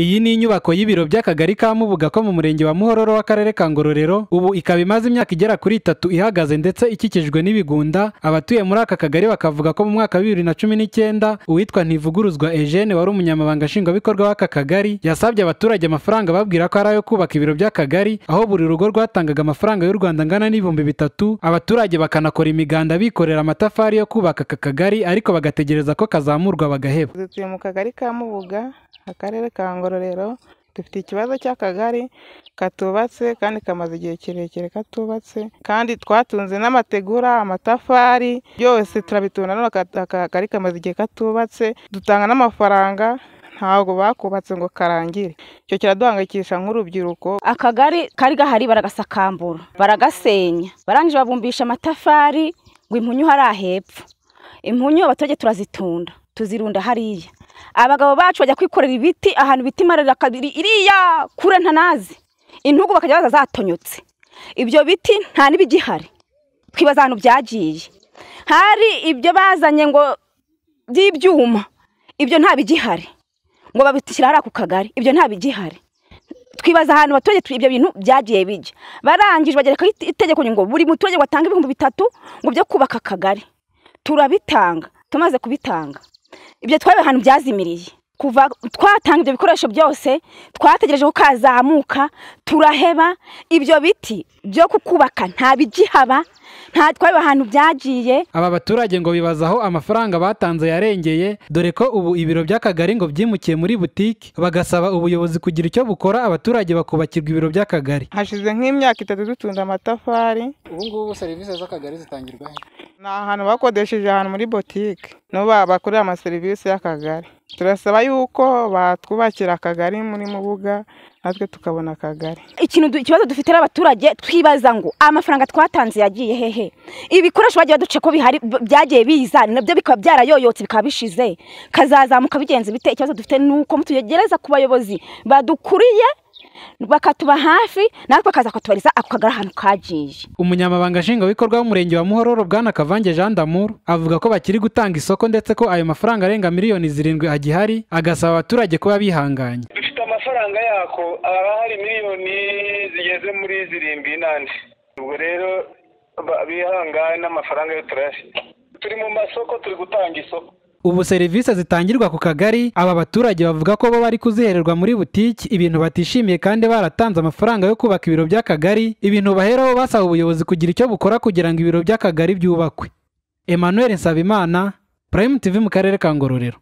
iyi ni inyubako y'ibiro by'akagari ka mubuga ko mu murenge wa muhororo w'akarere ka ngororero ubu ikaba imaze imyaka igera kuri itatu ihagaze ndetse ikikijwe n'ibigunda abatuye muri aka kagari bakavuga ko mu mwaka wa bibiri na cumi n'icyenda uwitwa ntivuguruzwa Eugene wari umunyamabanga nshingwabikorwa w'aka kagari yasabye abaturage amafaranga babwira ko ari ayo kubaka ibiro by'akagari aho buri rugo rwatangaga amafaranga y'u rwanda angana n'ibihumbi bitatu abaturage bakanakora imiganda bikorera amatafari yo kubaka aka kagari ariko bagategereza ko kazamurwa bagaheba dutuye mu kagari ka mubuga akarere ka ngororero ngororero dufite ikibazo cy'akagari katubatse kandi kamaze igihe kirekire katubatse kandi twatunze n'amategura amatafari byose turabitunda none akagari kamaze igihe katubatse dutanga n'amafaranga ntabwo bakubatse ngo karangire icyo kiraduhangayikisha nk'urubyiruko akagari kari gahari baragasakambura baragasenya barangije babumbisha amatafari ngo impunyu hari ahepfo impunyu abaturage turazitunda tuzirunda hariya abagabo bacu bajya kwikorera ibiti ahantu bita imarira kabiri iriya kure ntanazi intugu bakajya baza zatonyotse ibyo biti nta n'ibigihari twibaza ahantu byagiye hari ibyo bazanye ngo by'ibyuma ibyo nta bigihari ngo babishyira hariya ku kagari ibyo nta bigihari twibaza ahantu abaturage ibyo bintu byagiye bijya barangije bagerekaho itegeko ngo buri muturage watanga ibihumbi bitatu ngo byo kubaka akagari turabitanga tumaze kubitanga ibyo twabiwe ahantu byazimiriye kuva twatanga ibyo bikoresho byose twategereje ko kazamuka turaheba ibyo biti byo kukubaka nta bigihaba nta twabiwe ahantu byagiye aba baturage ngo bibaza aho amafaranga batanze yarengeye dore ko ubu ibiro by'akagari ngo byimukiye muri butike bagasaba ubuyobozi kugira icyo bukora abaturage bakubakirwa ibiro by'akagari hashize nk'imyaka itatu dutunda amatafari ubu ngubu serivisi z'akagari zitangirwa he ni ahantu bakodesheje ahantu muri botike niho bakorera amaserivisi y'akagari turasaba yuko batwubakira akagari muri mubuga natwe tukabona akagari ikintu ikibazo dufite abaturage twibaza ngo amafaranga twatanze yagiye hehe ibikoresho bagiye baduce ko bihari byagiye biza nabyo bikaba byarayoyotse bikaba bishize kazazamuka bigenze bite ikibazo dufite ni uko mutugereza ku bayobozi badukuriye bakatuba hafi natwe bakaza kutubariza ako kagari ahantu kagiye umunyamabanga nshingwabikorwa w'umurenge wa muhororo bwana kavange jean damour avuga ko bakiri gutanga isoko ndetse ko ayo mafaranga arenga miliyoni zirindwi agihari agasaba abaturage kuba bihanganye dufite amafaranga yako haba hari miliyoni zigeze muri zirindwi n'andi ubwo rero bihangane n'amafaranga yo turayafite turi mu masoko turi gutanga isoko ubu serivisi zitangirwa ku kagari aba baturage bavuga ko bo bari kuzihererwa muri butiki ibintu batishimiye kandi baratanze amafaranga yo kubaka ibiro by'akagari ibintu baheraho basaba ubuyobozi kugira icyo bukora kugira ngo ibiro by'akagari byubakwe emmanuel nsabimana prime tv mu karere ka ngororero